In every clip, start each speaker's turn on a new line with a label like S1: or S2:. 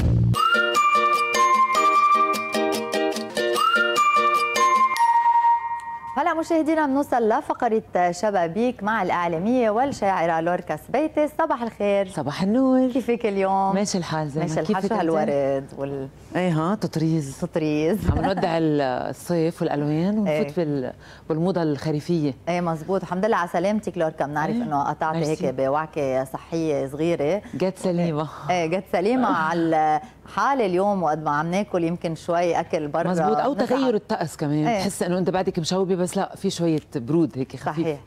S1: Bye. مشاهدينا بنوصل لفقرة شبابيك مع الإعلامية والشاعرة لوركا سبيتي صباح الخير صباح النور كيفك اليوم؟ ماشي الحال زي ماشي الحال شو هالورد وال ايه ها تطريز تطريز عم نودع الصيف والألوان إيه. ونفوت ايه. بالموضة الخريفية ايه مزبوط الحمد لله على سلامتك لوركا بنعرف ايه. انه قطعتي هيك بوعكة صحية صغيرة جت سليمة ايه جت سليمة على حالي اليوم وقد ما عم ناكل يمكن شوي اكل برا مزبوط او تغير الطقس كمان ايه. بتحس انه انت بعدك مشوبه بس لا في شويه برود هيك خفيف صحيح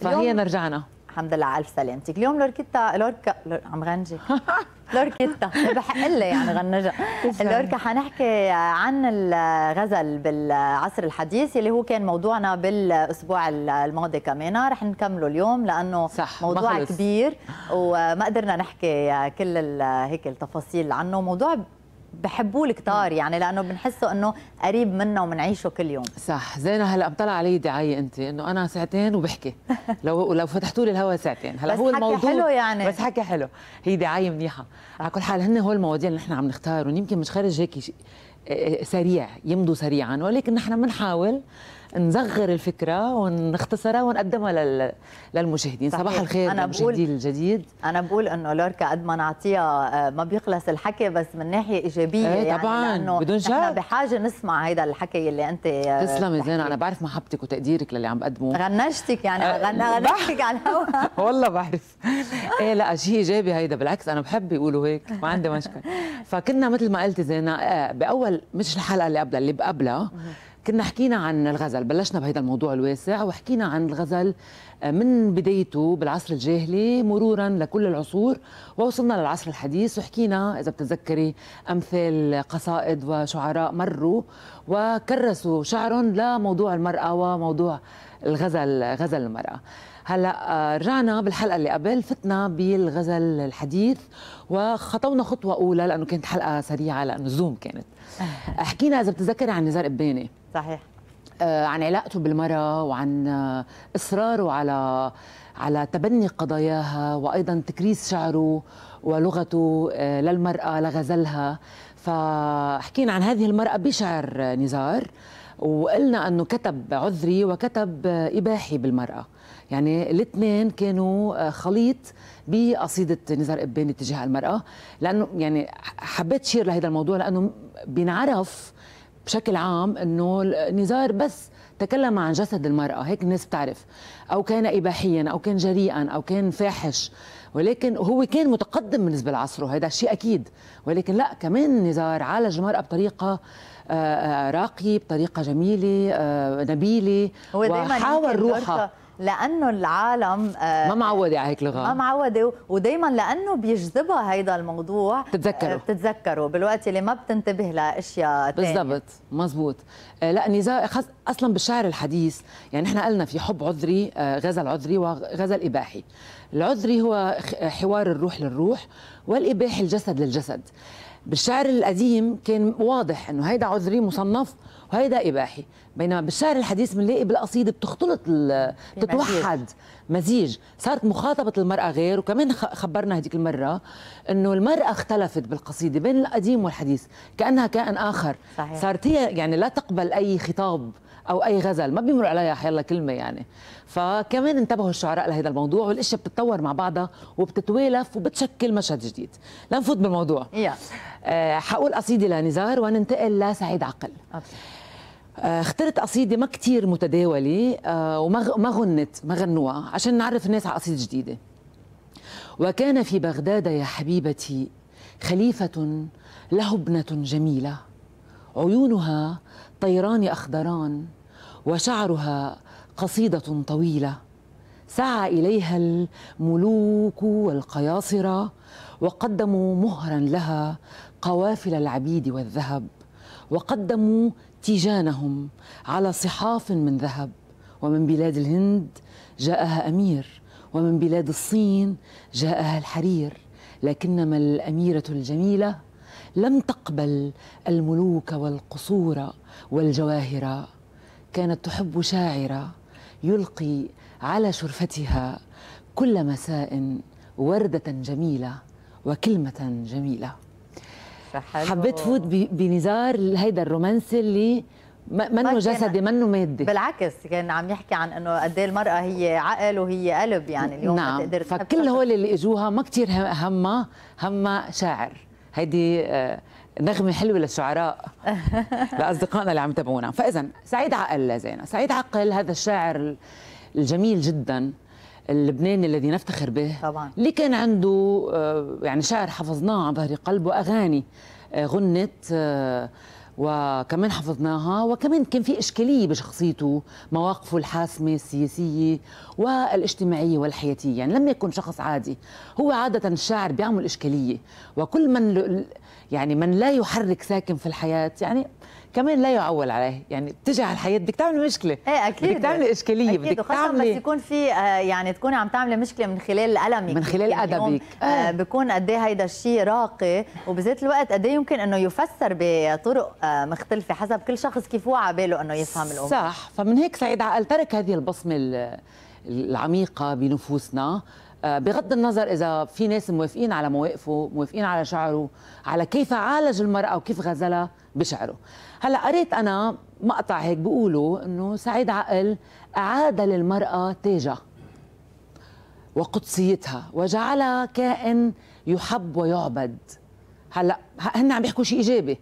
S1: فهي نرجعنا الحمد لله على الف سلامتك اليوم لوركيتا لوركا عم غنجي لوركيتا بحق لها يعني غنجها لوركا حنحكي عن الغزل بالعصر الحديث اللي هو كان موضوعنا بالاسبوع الماضي كمان رح نكمله اليوم لانه صح موضوع مخلص. كبير وما قدرنا نحكي كل هيك التفاصيل عنه موضوع بحبوه الكتار يعني لانه بنحسه انه قريب منا وبنعيشه كل يوم صح
S2: زينه هلا مطلع علي دعايه انت انه انا ساعتين وبحكي لو لو فتحتوا لي الهواء ساعتين هلا هو الموضوع بس حكي حلو يعني بس حكي حلو هي دعايه منيحه على كل حال هن هول المواضيع اللي نحن عم نختار ويمكن مش خارج هيك آه، آه، سريع يمضوا سريعا
S1: ولكن نحن بنحاول نصغر الفكره ونختصرها ونقدمها للمشاهدين صحيح. صباح الخير أنا بقول... الجديد انا بقول انه لوركا قد ما نعطيها آه، ما بيخلص الحكي بس من ناحيه ايجابيه ايه يعني طبعا لانه بدون شك نحن بحاجه نسمع هيدا الحكي اللي انت آه، تسلمي زين انا بعرف محبتك وتقديرك للي عم بقدمه غنشتك يعني أه غنشتك على الهواء والله بعرف
S2: ايه لا شيء ايجابي هيدا بالعكس انا بحب يقولوا هيك ما عندي مشكله فكنا مثل ما قلتي زينه آه، باول مش الحلقه اللي قبلها اللي بقبلها كنا حكينا عن الغزل بلشنا بهذا الموضوع الواسع وحكينا عن الغزل من بدايته بالعصر الجاهلي مرورا لكل العصور ووصلنا للعصر الحديث وحكينا إذا بتتذكري أمثال قصائد وشعراء مروا وكرسوا شعرهم لموضوع المرأة وموضوع الغزل غزل المرأة هلا آه، رجعنا بالحلقه اللي قبل فتنا بالغزل الحديث وخطونا خطوه اولى لانه كانت حلقه سريعه لانه زوم كانت حكينا اذا بتتذكري عن نزار قباني صحيح آه، عن علاقته بالمرأة وعن آه، إصراره على على تبني قضاياها وأيضا تكريس شعره ولغته آه، للمرأة لغزلها فحكينا عن هذه المرأة بشعر نزار وقلنا أنه كتب عذري وكتب إباحي بالمرأة يعني الاثنين كانوا خليط بقصيدة نزار إباني تجاه المرأة لأنه يعني حبيت شير لهذا الموضوع لأنه بينعرف بشكل عام انه نزار بس تكلم عن جسد المرأة هيك الناس بتعرف أو كان إباحيا أو كان جريئا أو كان فاحش ولكن هو كان متقدم بالنسبة لعصره هذا شيء أكيد ولكن لا كمان نزار عالج المرأة بطريقة آه، آه، راقية بطريقة
S1: جميلة آه، نبيلة وحاول روحها لانه العالم آه، ما معوده على هيك لغات ما معوده ودائما لانه بيجذبها هيدا الموضوع بتتذكره آه، بتتذكره بالوقت اللي ما بتنتبه لاشياء ثانيه
S2: بالضبط مزبوط آه، لا نزاع اصلا بالشعر الحديث يعني نحن قلنا في حب عذري غزل عذري وغزل اباحي العذري هو حوار الروح للروح والاباحي الجسد للجسد بالشعر القديم كان واضح انه هيدا عذري مصنف وهيدا اباحي بينما بالشعر الحديث بنلاقي بالقصيده بتختلط بتتوحد مزيج صارت مخاطبه المراه غير وكمان خبرنا هذيك المره انه المراه اختلفت بالقصيده بين القديم والحديث كانها كائن اخر صحيح. صارت هي يعني لا تقبل اي خطاب او اي غزل ما بيمرق عليها حيلا كلمه يعني فكمان انتبهوا الشعراء لهذا الموضوع والاشياء بتتطور مع بعضها وبتتوالف وبتشكل مشهد جديد لنفوت بالموضوع آه، حقول قصيده لنزار وننتقل لسعيد عقل آه، اخترت قصيده ما كتير متداوله آه، وما غنت ما غنوها عشان نعرف الناس على قصيده جديده وكان في بغداد يا حبيبتي خليفه له ابنه جميله عيونها طيران اخضران وشعرها قصيده طويله سعى اليها الملوك والقياصره وقدموا مهرا لها قوافل العبيد والذهب وقدموا تيجانهم على صحاف من ذهب ومن بلاد الهند جاءها امير ومن بلاد الصين جاءها الحرير لكنما الاميره الجميله لم تقبل الملوك والقصور والجواهر كانت تحب شاعرة يلقي على شرفتها كل مساء وردة جميلة وكلمة جميلة
S1: فحلو. حبيت فوت بنزار هيدا الرومانسي اللي منه جسدي منه مادي بالعكس كان عم يحكي عن انه قد ايه المراه هي عقل وهي قلب يعني اليوم نعم. تقدر فكل هول اللي اجوها ما كثير همها همها شاعر
S2: هيدي آه، نغمه حلوه للشعراء لاصدقائنا اللي عم يتابعونا فاذا سعيد عقل زينه سعيد عقل هذا الشاعر الجميل جدا اللبناني الذي نفتخر به طبعا اللي كان عنده آه، يعني شعر حفظناه عن ظهر قلب واغاني آه، غنت آه، وكمان حفظناها وكمان كان في إشكالية بشخصيته مواقفه الحاسمة السياسية والاجتماعية والحياتية يعني لم يكن شخص عادي هو عادة الشاعر بيعمل إشكالية وكل من يعني من لا يحرك ساكن في الحياة يعني كمان لا يعول عليه يعني بتجي على الحياه بدك تعملي مشكله ايه اكيد بدك تعملي اشكاليه أكيد بدك تعملي بس يكون
S1: في آه، يعني تكوني عم تعملي مشكله من خلال المك من خلال يعني ادبك آه،, آه. بكون قد ايه هيدا الشيء راقي وبذات الوقت قد ايه يمكن انه يفسر بطرق آه، مختلفه حسب كل شخص كيف هو على باله انه يفهم الامور صح فمن هيك سعيد عقل ترك هذه البصمه العميقه
S2: بنفوسنا بغض النظر اذا في ناس موافقين على مواقفه موافقين على شعره على كيف عالج المراه وكيف غزلها بشعره هلا قريت انا مقطع هيك بيقولوا انه سعيد عقل اعاد للمراه تاجها وقدسيتها وجعلها كائن يحب ويعبد هلا هن عم بيحكوا شيء ايجابي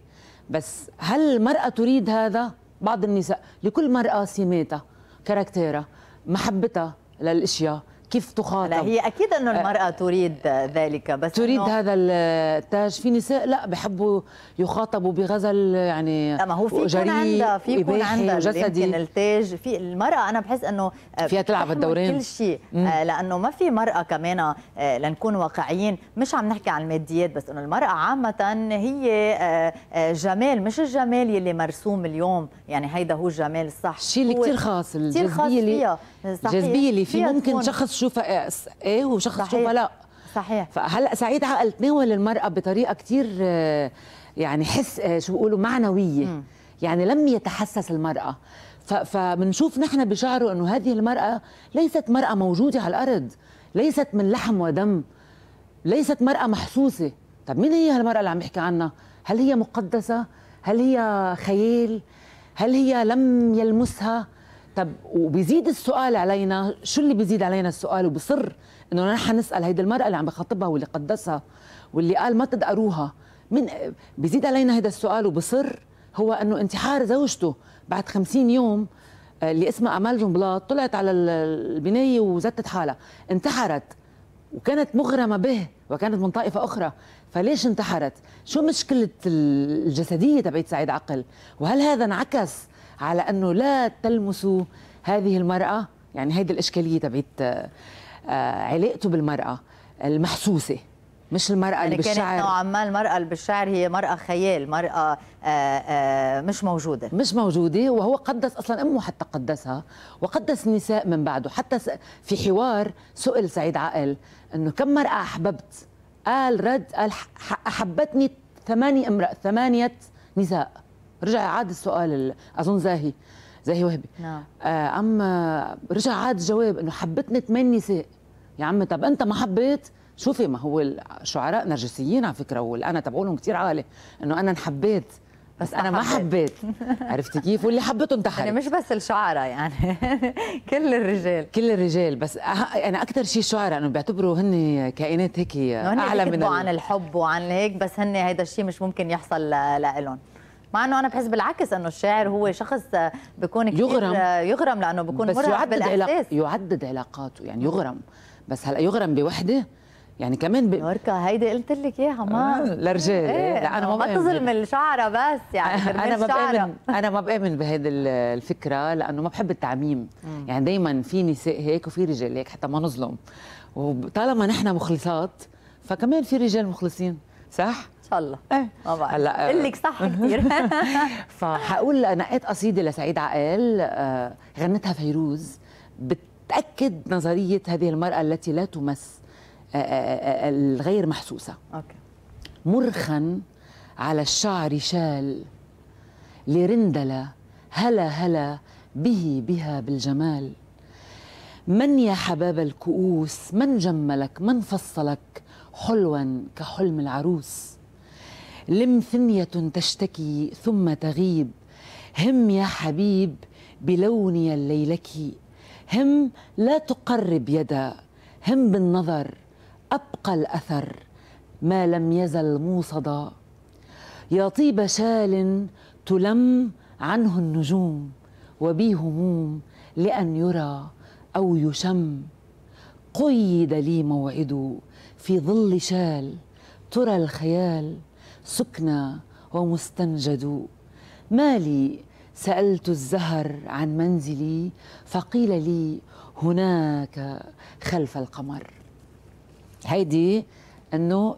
S2: بس هل المراه تريد هذا بعض النساء لكل مراه سماتها كاركتيرها محبتها للاشياء كيف تخاطب لا هي اكيد انه المراه آه.
S1: تريد ذلك بس تريد إنه هذا
S2: التاج
S1: في نساء لا بحبوا يخاطبوا بغزل يعني ما هو في يكون عندها في يكون عندها جسدي يمكن التاج في المراه انا بحس انه آه، فيها تلعب الدورين كل شيء آه، لانه ما في مراه كمان لنكون واقعيين مش عم نحكي عن الماديات بس انه المراه عامه هي جمال مش الجمال يلي مرسوم اليوم يعني هيدا هو الجمال الصح الشيء اللي كثير خاص الجذبيه صحيح. الجاذبيه اللي فيه ممكن شخص
S2: يشوفها ايه وشخص يشوفها لا صحيح فهلا سعيد عقل تناول المراه بطريقه كثير آه، يعني حس آه، شو بيقولوا معنويه م. يعني لم يتحسس المراه فبنشوف نحن بشعره انه هذه المراه ليست مراه موجوده على الارض ليست من لحم ودم ليست مراه محسوسه طب مين هي هالمراه اللي عم يحكي عنها هل هي مقدسه هل هي خيال هل هي لم يلمسها طب وبيزيد السؤال علينا شو اللي بيزيد علينا السؤال وبصر انه نحن نسال هيدي المراه اللي عم بخطبها واللي قدسها واللي قال ما تدقروها من بيزيد علينا هذا السؤال وبصر هو انه انتحار زوجته بعد 50 يوم آه، اللي اسمها امال جنبلاط طلعت على البنايه وزتت حالها انتحرت وكانت مغرمه به وكانت من طائفه اخرى فليش انتحرت شو مشكله الجسديه تبعت سعيد عقل وهل هذا انعكس على انه لا تلمسوا هذه المراه يعني هيدي الاشكاليه تبعت آه، آه، علاقته بالمراه المحسوسه مش المرأة يعني اللي بالشعر كانت نوعا ما
S1: المرأة اللي بالشعر هي مرأة خيال مرأة آآ آه، آآ مش موجودة مش موجودة وهو قدس أصلا أمه حتى قدسها وقدس النساء من بعده حتى في حوار
S2: سئل سعيد عقل أنه كم مرأة أحببت قال رد قال أحبتني ثمانية امرأة ثمانية نساء رجع عاد السؤال اظن زاهي زاهي وهبي نعم آه، اما رجع عاد الجواب انه حبتني ثمان نساء يا عمي طب انت ما حبيت شوفي ما هو الشعراء نرجسيين على فكره والانا تبعولهم كثير عالي انه انا انحبيت بس انا ما حبيت عرفتي كيف واللي حبته
S1: انتحر يعني مش بس الشعراء يعني كل الرجال كل الرجال بس انا أه، يعني اكثر شيء الشعراء انه بيعتبروا هن كائنات هيك اعلى من عن الحب وعن هيك بس هن هيدا الشيء مش ممكن يحصل لهم مع انه انا بحس بالعكس انه الشاعر هو شخص بيكون كثير يغرم يغرم لانه بيكون بس يعدد علاق
S2: يعدد علاقاته يعني يغرم بس هلا يغرم بوحده يعني كمان ب... نوركا هيدي قلت لك اياها ما للرجال آه، إيه؟ لا انا ما بتظلم تظلم
S1: الشعره بس يعني انا ما بامن
S2: انا ما بامن بهيدي الفكره لانه ما بحب التعميم مم. يعني دائما في نساء هيك وفي رجال هيك حتى ما نظلم وطالما نحن مخلصات فكمان في رجال مخلصين صح
S1: شاء الله إيه. ما بعرف هلا آه، قلك صح كثير
S2: فحقول نقيت قصيده لسعيد عقال آه، غنتها فيروز بتاكد نظريه هذه المراه التي لا تمس آه، الغير محسوسه اوكي مرخا على الشعر شال لرندلة هلا هلا به بها بالجمال من يا حباب الكؤوس من جملك من فصلك حلوا كحلم العروس لم ثنية تشتكي ثم تغيب هم يا حبيب بلوني الليلكي هم لا تقرب يدا هم بالنظر أبقى الأثر ما لم يزل موصدا يا طيب شال تلم عنه النجوم وبي هموم لأن يرى أو يشم قيد لي موعد في ظل شال ترى الخيال سكنى ومستنجد ما لي سالت الزهر عن منزلي فقيل لي هناك خلف القمر هيدي انه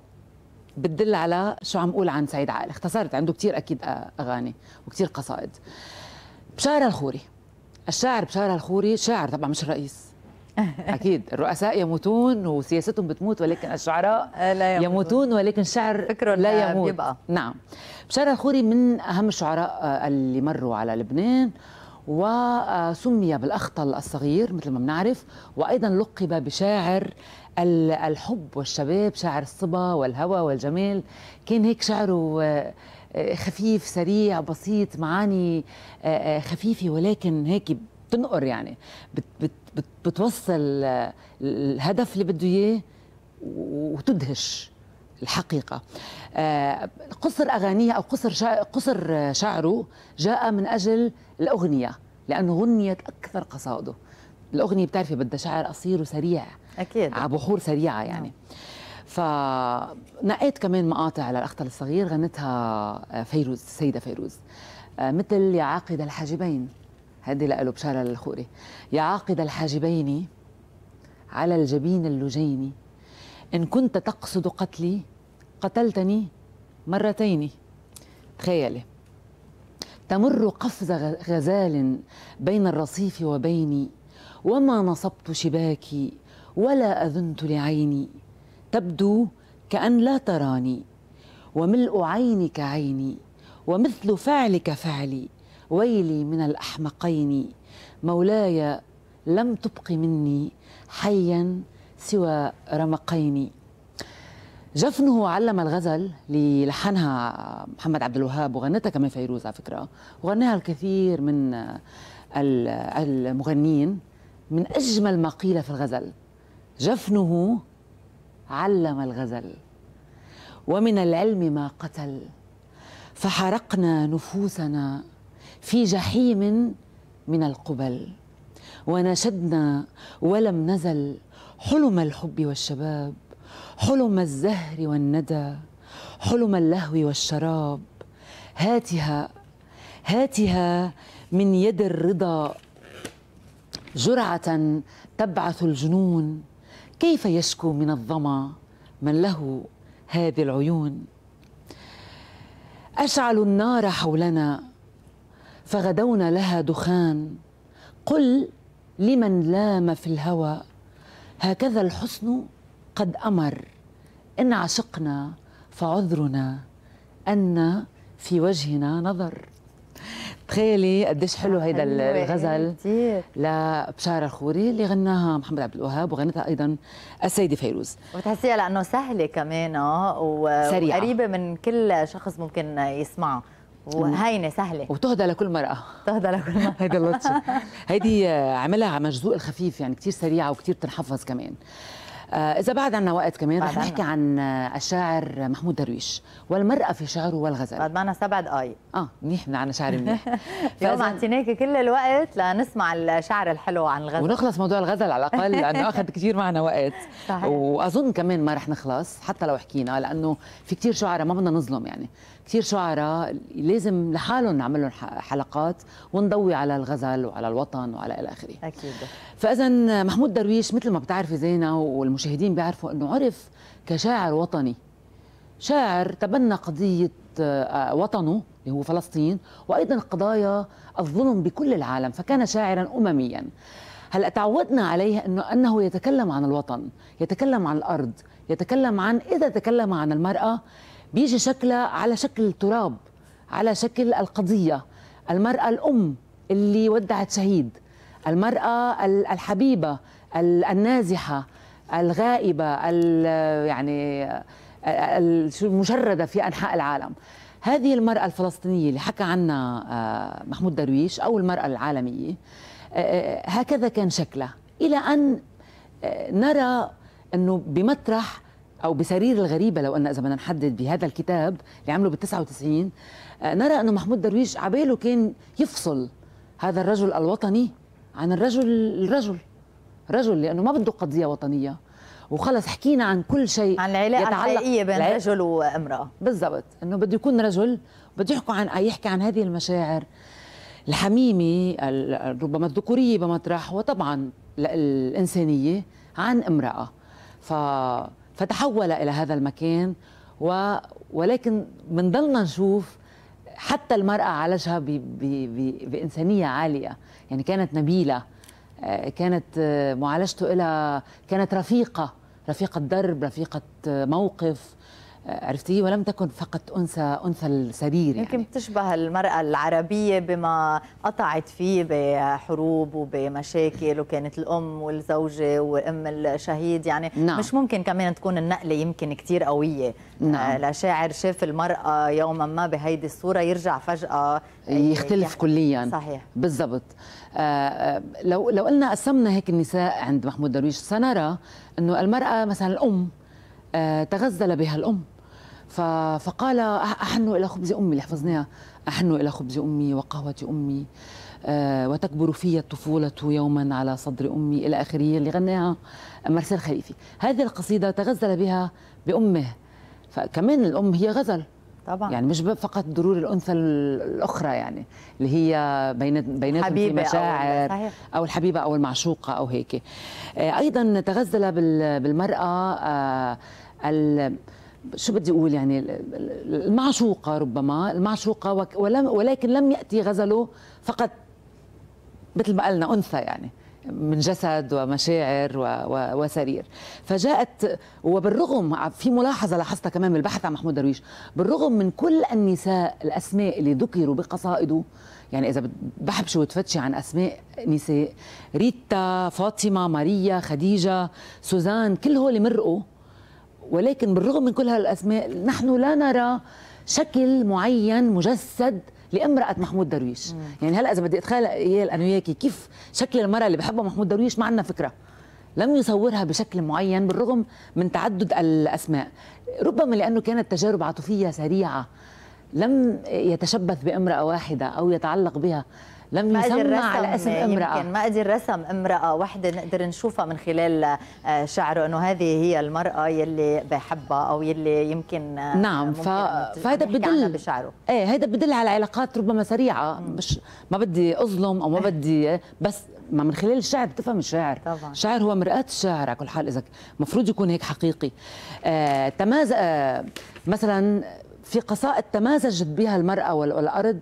S2: بتدل على شو عم اقول عن سعيد عائل اختصرت عنده كتير اكيد اغاني وكتير قصائد بشارة الخوري الشاعر بشارة الخوري شاعر طبعا مش رئيس اكيد الرؤساء يموتون وسياستهم بتموت ولكن الشعراء آه، لا يموتون. يموتون ولكن شعر فكره لا يموت بيبقى. نعم بشار الخوري من اهم الشعراء آه، اللي مروا على لبنان وسمي بالاخطل الصغير مثل ما بنعرف وايضا لقب بشاعر الحب والشباب شاعر الصبا والهوى والجمال كان هيك شعره آه، خفيف سريع بسيط معاني خفيفه ولكن هيك بتنقر يعني بت بتوصل الهدف اللي بده اياه وتدهش الحقيقه آه، قصر اغانيه او قصر قصر شعره جاء من اجل الاغنيه لانه غنيت اكثر قصائده الاغنيه بتعرفي بدها شعر قصير وسريع اكيد على بحور سريعه يعني نعم. فنقيت كمان مقاطع على الاخطل الصغير غنتها آه، فيروز السيده فيروز آه، مثل يا عاقد الحاجبين هذه لقلو بشارة للخوري يا عاقد الحاجبين على الجبين اللجين إن كنت تقصد قتلي قتلتني مرتين تخيلي تمر قفز غزال بين الرصيف وبيني وما نصبت شباكي ولا أذنت لعيني تبدو كأن لا تراني وملء عينك عيني ومثل فعلك فعلي ويلي من الأحمقين مولاي لم تبق مني حيا سوى رمقين جفنه علم الغزل للحنها محمد عبد الوهاب وغنتها كمان فيروز على فكره وغناها الكثير من المغنيين من اجمل ما قيل في الغزل جفنه علم الغزل ومن العلم ما قتل فحرقنا نفوسنا في جحيم من القبل ونشدنا ولم نزل حلم الحب والشباب حلم الزهر والندى حلم اللهو والشراب هاتها هاتها من يد الرضا جرعة تبعث الجنون كيف يشكو من الظما من له هذه العيون أشعل النار حولنا فغدونا لها دخان قل لمن لام في الهوى هكذا الحسن قد امر ان عشقنا فعذرنا ان في وجهنا نظر تخيلي قديش حلو آه، هيدا يعني الغزل لبشاره الخوري اللي غناها محمد عبد الوهاب وغنتها ايضا السيده فيروز
S1: وتحسيها لانه سهله كمان آه، وقريبه من كل شخص ممكن يسمعها وهاينه سهله وتهدى لكل مرأة تهدى لكل
S2: مرأة هيدي اللطشه هيدي آه، عملها على مجزوق الخفيف يعني كثير سريعه وكثير بتنحفظ كمان آه، إذا بعد عنا وقت كمان رح نحكي عن آه، الشاعر محمود درويش والمرأة في شعره والغزل بعد معنا سبع دقايق اه منيح من عنا شعر منيح
S1: اليوم اعطيناك كل الوقت لنسمع الشعر الحلو عن الغزل ونخلص
S2: موضوع الغزل على الأقل لأنه أخذ كثير معنا وقت صحيح. وأظن كمان ما رح نخلص حتى لو حكينا لأنه في كثير شعراء ما بدنا نظلم يعني كثير شعراء لازم لحالهم نعمل لهم حلقات ونضوي على الغزل وعلى الوطن وعلى الى اخره اكيد فاذا محمود درويش مثل ما بتعرفي زينه والمشاهدين بيعرفوا انه عرف كشاعر وطني شاعر تبنى قضيه آه، وطنه اللي هو فلسطين وايضا قضايا الظلم بكل العالم فكان شاعرا امميا هلا تعودنا عليه انه انه يتكلم عن الوطن يتكلم عن الارض يتكلم عن اذا تكلم عن المراه بيجي شكلها على شكل تراب على شكل القضية المرأة الأم اللي ودعت شهيد المرأة الحبيبة النازحة الغائبة يعني المشردة في أنحاء العالم هذه المرأة الفلسطينية اللي حكى عنها آه، محمود درويش أو المرأة العالمية آه، آه، هكذا كان شكلها إلى أن نرى أنه بمطرح او بسرير الغريبه لو ان اذا بدنا نحدد بهذا الكتاب اللي عمله بال 99 آه، نرى انه محمود درويش عباله كان يفصل هذا الرجل الوطني عن الرجل الرجل رجل لانه ما بده قضيه وطنيه وخلص حكينا عن كل شيء عن العلاقه الحقيقيه بين رجل
S1: وامراه
S2: بالضبط انه بده يكون رجل بده يحكوا عن يحكي عن هذه المشاعر الحميمه ربما الذكوريه بمطرح وطبعا الانسانيه عن امراه ف فتحول إلى هذا المكان و ولكن بنضلنا نشوف حتى المرأة عالجها ب... ب... ب... بإنسانية عالية يعني كانت نبيلة آه، كانت آه، معالجته لها كانت رفيقة رفيقة درب رفيقة آه، موقف عرفتي ولم تكن فقط انثى انثى السرير يعني. يمكن
S1: تشبه بتشبه المراه العربيه بما قطعت فيه بحروب وبمشاكل وكانت الام والزوجه وام الشهيد يعني نعم. مش ممكن كمان تكون النقله يمكن كثير قويه نعم. آه، لشاعر شاف المراه يوما ما بهيدي الصوره يرجع فجاه آه، يختلف يعني. كليا صحيح بالضبط آه، لو لو قلنا قسمنا هيك النساء عند محمود درويش سنرى
S2: انه المراه مثلا الام تغزل بها الام فقال أحن إلى خبز أمي اللي حفظناها أحن إلى خبز أمي وقهوة أمي آه، وتكبر في الطفولة يوما على صدر أمي إلى آخره اللي غناها مرسال خليفي هذه القصيدة تغزل بها بأمه فكمان الأم هي غزل طبعا يعني مش فقط ضرور الانثى الاخرى يعني اللي هي بين بيناتهم في مشاعر أو, او الحبيبه او المعشوقه او هيك آه، ايضا تغزل بالمراه آه، شو بدي اقول يعني المعشوقه ربما المعشوقه ولم ولكن لم ياتي غزله فقط مثل ما قلنا انثى يعني من جسد ومشاعر و و وسرير فجاءت وبالرغم في ملاحظه لاحظتها كمان بالبحث عن محمود درويش بالرغم من كل النساء الاسماء اللي ذكروا بقصائده يعني اذا بحبش وتفتشي عن اسماء نساء ريتا فاطمه ماريا خديجه سوزان كل هول مرقوا ولكن بالرغم من كل هالاسماء نحن لا نرى شكل معين مجسد لامرأة محمود درويش مم. يعني هلا اذا بدي اتخيل ايال انا وياكي كيف شكل المرأة اللي بحبها محمود درويش ما عندنا فكرة لم يصورها بشكل معين بالرغم من تعدد الاسماء ربما لانه كانت تجارب عاطفية سريعة
S1: لم يتشبث بامرأة واحدة او يتعلق بها لم يسمى على اسم امرأة يمكن ما قدر رسم امرأة واحدة نقدر نشوفها من خلال آه، شعره أنه هذه هي المرأة يلي بحبها أو يلي يمكن آه، نعم ف... فهذا بدل بشعره ايه هذا بدل على علاقات ربما سريعة مش ما بدي أظلم
S2: أو ما إيه. بدي بس ما من خلال الشعر بتفهم الشعر طبعا. الشعر هو مرآة الشعر على كل حال إذا المفروض يكون هيك حقيقي آه تماز آه مثلا في قصائد تمازجت بها المرأة والأرض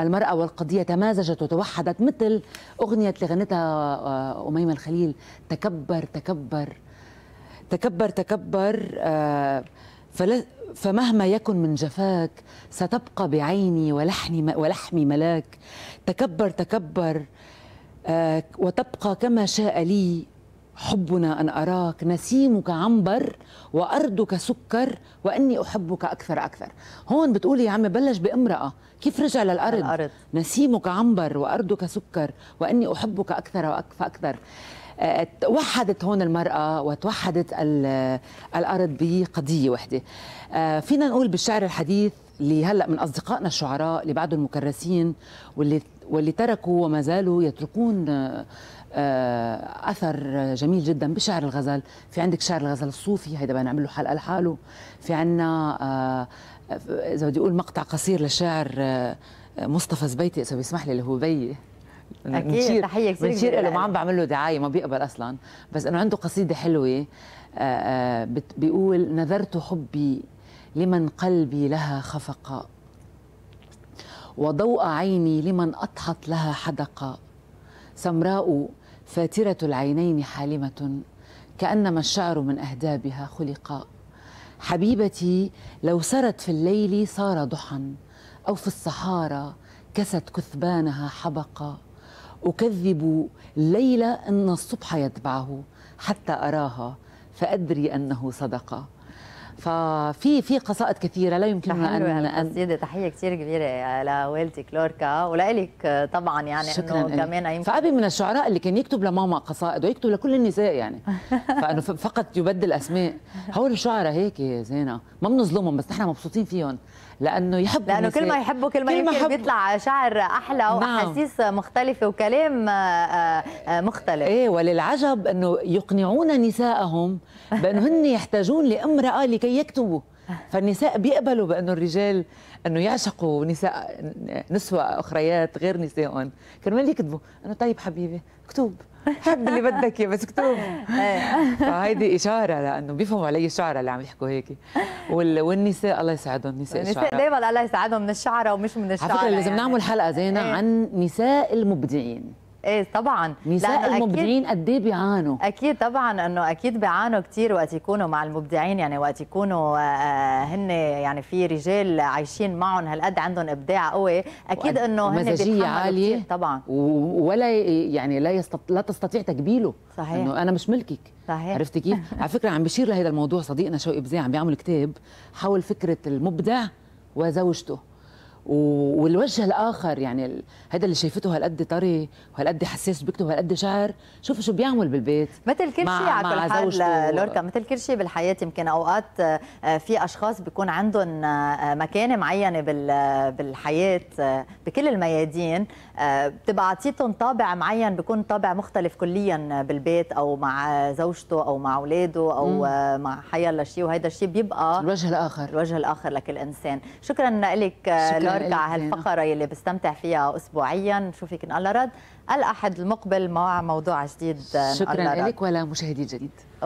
S2: المرأة والقضية تمازجت وتوحدت مثل أغنية اللي غنتها آه، أميمة الخليل تكبر تكبر تكبر تكبر آه، فمهما يكن من جفاك ستبقى بعيني ولحني ولحمي ملاك تكبر تكبر آه، وتبقى كما شاء لي حبنا أن أراك نسيمك عنبر وأرضك سكر وإني أحبك أكثر أكثر هون بتقولي يا عم بلش بامرأة كيف رجع للأرض الأرض. نسيمك عنبر وأرضك سكر وإني أحبك أكثر وأكثر آه، توحدت هون المرأة وتوحدت الأرض بقضية وحدة آه، فينا نقول بالشعر الحديث اللي هلأ من أصدقائنا الشعراء اللي بعدهم مكرسين واللي واللي تركوا وما زالوا يتركون آه، آه، اثر جميل جدا بشعر الغزل في عندك شعر الغزل الصوفي هيدا بدنا نعمل له حلقه لحاله في عندنا آه، اذا بدي اقول مقطع قصير لشعر آه، مصطفى زبيتي اذا بيسمح لي اللي هو بيي
S1: اكيد تحيه كثير بنشير له ما عم
S2: بعمل له دعايه ما بيقبل اصلا بس انه عنده قصيده حلوه بيقول نذرت حبي لمن قلبي لها خفق وضوء عيني لمن اضحت لها حدقا سمراء فاترة العينين حالمة كأنما الشعر من أهدابها خلقا حبيبتي لو سرت في الليل صار ضحى أو في الصحارى كست كثبانها حبقا أكذب الليل أن الصبح يتبعه حتى أراها
S1: فأدري أنه صدقا ففي في قصائد كثيره لا يمكننا يعني، ان قصيده تحيه كثير كبيره لوالدتك لوركا ولك طبعا يعني شكرا انه كمان يمكن فابي من الشعراء اللي كان يكتب لماما قصائد ويكتب لكل النساء يعني
S2: فانه فقط يبدل اسماء هول الشعراء هيك يا زينه ما بنظلمهم بس نحن مبسوطين فيهم لانه يحب لانه كل ما يحبه كل ما, كل ما بيطلع
S1: شعر احلى نعم. واحاسيس مختلفه وكلام آه، آه، مختلف ايه وللعجب انه يقنعون نسائهم
S2: بانه هن يحتاجون لامراه لكي يكتبوا فالنساء بيقبلوا بانه الرجال انه يعشقوا نساء نسوة اخريات غير نسائهم كرمال يكتبوا انه طيب حبيبي اكتب حب اللي بدك اياه بس اكتب إيه. فهيدي اشاره لانه بيفهموا علي الشعراء اللي عم يحكوا هيك وال... والنساء الله يسعدهم نساء الشعراء النساء دائما
S1: الله يسعدهم من الشعراء ومش من الشعراء على فكره لازم يعني. نعمل حلقه زينه إيه.
S2: عن نساء المبدعين
S1: ايه طبعا نساء المبدعين قد ايه بيعانوا اكيد طبعا انه اكيد بيعانوا كثير وقت يكونوا مع المبدعين يعني وقت يكونوا آه، آه، هن يعني في رجال عايشين معهم هالقد عندهم ابداع قوي اكيد انه هن مزاجيه عاليه طبعا ولا يعني لا يستط... لا تستطيع تكبيله صحيح انه انا مش ملكك صحيح عرفتي كيف؟
S2: على فكره عم بشير لهذا الموضوع صديقنا شوقي بزاع عم بيعمل كتاب حول فكره المبدع وزوجته والوجه الاخر يعني هذا اللي شايفته هالقد طري وهالقد حساس بيكتب وهالقد شعر شوفوا شو بيعمل بالبيت مثل كل شيء على كل حال لوركا
S1: مثل كل شيء بالحياه يمكن اوقات آه، في اشخاص بيكون عندهم آه، مكانه معينه بالحياه آه، بكل الميادين بتبقى عطيتهم طابع معين بيكون طابع مختلف كليا بالبيت او مع زوجته او مع اولاده او مع حيا الله شيء وهذا الشيء بيبقى الوجه الاخر الوجه الاخر لكل انسان شكرا لك شكرا نرجع هالفقره يلي بستمتع فيها اسبوعيا نشوفك ان الله رد الاحد المقبل مع موضوع جديد شكرا لك
S2: ولا مشاهدي جديد